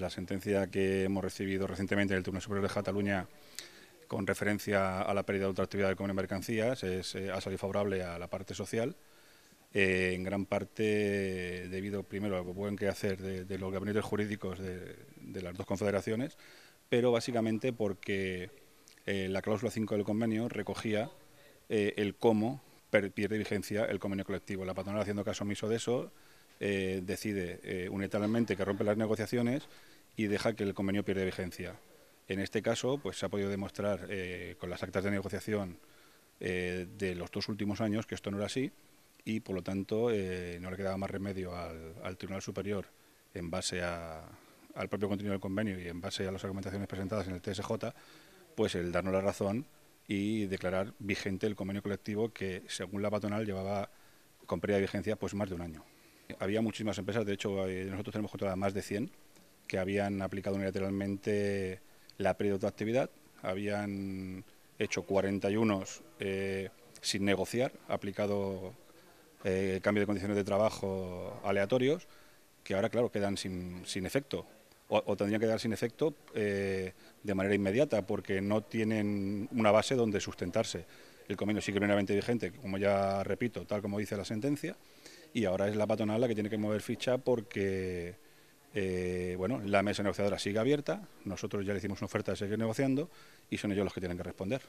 la sentencia que hemos recibido recientemente en el Tribunal Superior de Cataluña con referencia a la pérdida de actividad del convenio de mercancías es, eh, ha salido favorable a la parte social, eh, en gran parte debido primero a lo que pueden que hacer de los gabinetes jurídicos de, las dos confederaciones, pero básicamente porque eh, la cláusula 5 del convenio recogía el cómo pierde vigencia el convenio colectivo. La patronal haciendo caso omiso de eso decide unilateralmente que rompe las negociaciones y deja que el convenio pierda vigencia. En este caso, pues se ha podido demostrar eh, con las actas de negociación eh, de los dos últimos años que esto no era así y, por lo tanto, eh, no le quedaba más remedio al, Tribunal Superior en base al propio contenido del convenio y en base a las argumentaciones presentadas en el TSJ, pues el darnos la razón y declarar vigente el convenio colectivo que, según la patronal, llevaba con pérdida de vigencia pues más de un año. Había muchísimas empresas, de hecho nosotros tenemos controladas más de 100 que habían aplicado unilateralmente la pérdida de actividad, habían hecho 41 eh, sin negociar, aplicado eh, cambio de condiciones de trabajo aleatorios, que ahora, claro, quedan sin, efecto. O, tendrían que quedar sin efecto eh, de manera inmediata, porque no tienen una base donde sustentarse. El convenio sigue plenamente vigente, como ya repito, tal como dice la sentencia, y ahora es la patronal la que tiene que mover ficha porque eh, bueno, la mesa negociadora sigue abierta, nosotros ya le hicimos una oferta de seguir negociando y son ellos los que tienen que responder.